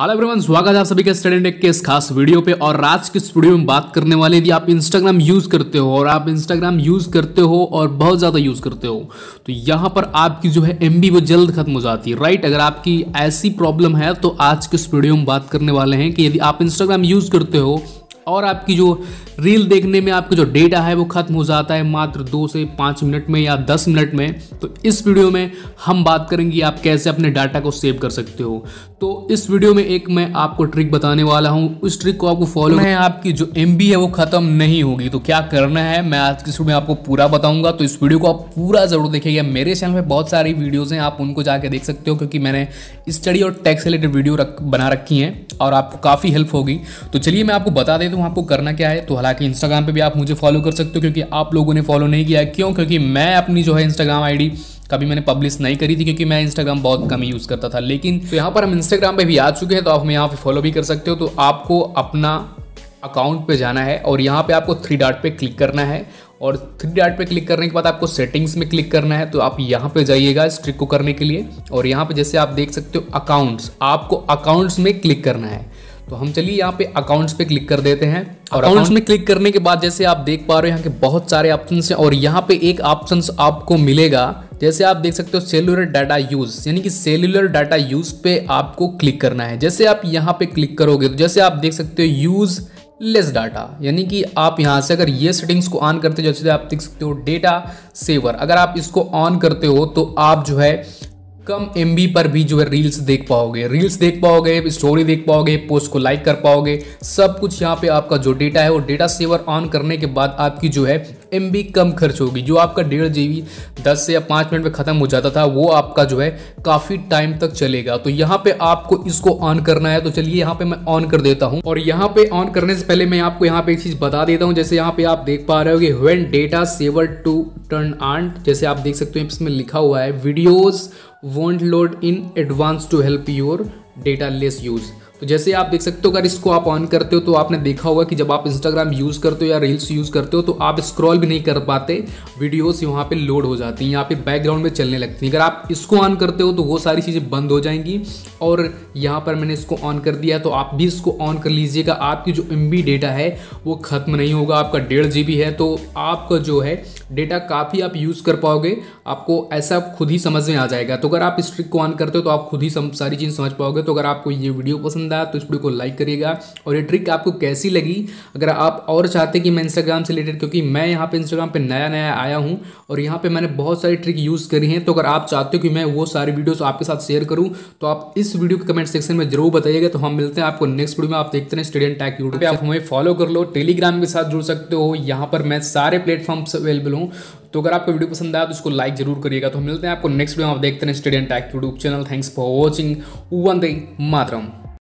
hello everyone स्वागत है आप सभी के स्टडी टेक के इस खास वीडियो पे और आज के इस वीडियो में बात करने वाले यदि आप इंस्टाग्राम यूज़ करते हो और आप इंस्टाग्राम यूज़ करते हो और बहुत ज़्यादा यूज़ करते हो तो यहाँ पर आपकी जो है एम वो जल्द खत्म हो जाती है राइट अगर आपकी ऐसी प्रॉब्लम है तो आज के इस वीडियो में बात करने वाले हैं कि यदि आप इंस्टाग्राम यूज़ करते हो और आपकी जो रील देखने में आपका जो डेटा है वो ख़त्म हो जाता है मात्र दो से पाँच मिनट में या दस मिनट में तो इस वीडियो में हम बात करेंगे आप कैसे अपने डाटा को सेव कर सकते हो तो इस वीडियो में एक मैं आपको ट्रिक बताने वाला हूँ उस ट्रिक को आपको फॉलो है आपकी जो एम है वो ख़त्म नहीं होगी तो क्या करना है मैं आज की में आपको पूरा बताऊँगा तो इस वीडियो को आप पूरा ज़रूर देखेंगे मेरे चैनल में बहुत सारी वीडियोज़ हैं आप उनको जाके देख सकते हो क्योंकि मैंने स्टडी और टैक्स रिलेटेड वीडियो रख, बना रखी हैं और आपको काफ़ी हेल्प होगी तो चलिए मैं आपको बता देता तो आपको करना क्या है तो हालांकि इंस्टाग्राम पे भी आप मुझे फॉलो कर सकते हो क्योंकि आप लोगों ने फॉलो नहीं किया क्यों क्योंकि मैं अपनी जो है इंस्टाग्राम आईडी कभी मैंने पब्लिश नहीं करी थी क्योंकि मैं इंस्टाग्राम बहुत कम यूज़ करता था लेकिन तो यहाँ पर हम इंस्टाग्राम पर भी आ चुके हैं तो आप हमें यहाँ पर फॉलो भी कर सकते हो तो आपको अपना अकाउंट पे जाना है और यहाँ पे आपको थ्री डॉट पे क्लिक करना है और थ्री डॉट पे क्लिक करने के बाद आपको सेटिंग्स में क्लिक करना है तो आप यहाँ पे जाइएगा इस ट्रिक को करने के लिए और यहाँ पे जैसे आप देख सकते हो अकाउंट्स आपको अकाउंट्स में क्लिक करना है तो हम चलिए यहाँ पे अकाउंट्स पे क्लिक कर देते हैं और अकाउंट्स में क्लिक करने के बाद जैसे आप देख पा रहे हो यहाँ के बहुत सारे ऑप्शन हैं और यहाँ पे एक ऑप्शन आपको मिलेगा जैसे आप देख सकते हो सेलुलर डाटा यूज यानी कि सेलुलर डाटा यूज पे आपको क्लिक करना है जैसे आप यहाँ पे क्लिक करोगे तो जैसे आप देख सकते हो यूज़ लेस डाटा यानी कि आप यहाँ से अगर ये सेटिंग्स को ऑन करते हो जैसे आप देख सकते हो डेटा सेवर अगर आप इसको ऑन करते हो तो आप जो है कम एम पर भी जो है रील्स देख पाओगे रील्स देख पाओगे स्टोरी देख पाओगे पोस्ट को लाइक कर पाओगे सब कुछ यहाँ पे आपका जो डेटा है वो डेटा सेवर ऑन करने के बाद आपकी जो है एम कम खर्च होगी जो आपका डेढ़ जी बी दस से या पाँच मिनट में ख़त्म हो जाता था वो आपका जो है काफ़ी टाइम तक चलेगा तो यहाँ पे आपको इसको ऑन करना है तो चलिए यहाँ पे मैं ऑन कर देता हूँ और यहाँ पे ऑन करने से पहले मैं आपको यहाँ पे एक चीज़ बता देता हूँ जैसे यहाँ पे आप देख पा रहे हो कि when data saver to turn on जैसे आप देख सकते हो इसमें लिखा हुआ है videos won't load in advance to help your data less use तो जैसे आप देख सकते हो अगर इसको आप ऑन करते हो तो आपने देखा होगा कि जब आप इंस्टाग्राम यूज़ करते हो या रील्स यूज़ करते हो तो आप स्क्रॉल भी नहीं कर पाते वीडियोस यहाँ पे लोड हो जाती हैं यहाँ पे बैकग्राउंड में चलने लगती हैं अगर आप इसको ऑन करते हो तो वो सारी चीज़ें बंद हो जाएंगी और यहाँ पर मैंने इसको ऑन कर दिया तो आप भी इसको ऑन कर लीजिएगा आपकी जो एम डेटा है वो ख़त्म नहीं होगा आपका डेढ़ जी है तो आपका जो है डेटा काफ़ी आप यूज़ कर पाओगे आपको ऐसा खुद ही समझ में आ जाएगा तो अगर आप इस ट्रिक को ऑन करते हो तो आप खुद ही सारी चीज़ समझ पाओगे तो अगर आपको ये वीडियो पसंद आया तो इस वीडियो को लाइक करिएगा और ये ट्रिक आपको कैसी लगी अगर आप और चाहते हैं कि मैं इंस्टाग्राम से रिलेटेड क्योंकि मैं यहाँ पे इंस्टाग्राम पे नया नया आया हूँ और यहाँ पे मैंने बहुत सारी ट्रिक यूज़ करी हैं तो अगर आप चाहते हो कि मैं वो सारी वीडियोज़ आपके साथ शेयर करूँ तो आप इस वीडियो के कमेंट सेक्शन में जरूर बताइएगा तो हम मिलते हैं आपको नेक्स्ट वीडियो में आप देखते हैं स्टूडेंट टैक यूट्यूब आप हमें फॉलो कर लो टेलीग्राम के साथ जुड़ सकते हो यहाँ पर मैं सारे प्लेटफॉर्म अवेलेबल हूँ तो अगर आपको वीडियो पसंद आया तो उसको लाइक जरूर करिएगा तो मिलते हैं आपको नेक्स्ट वीडियो आप देखते हैं Student Tech YouTube channel thanks for watching Vande Mataram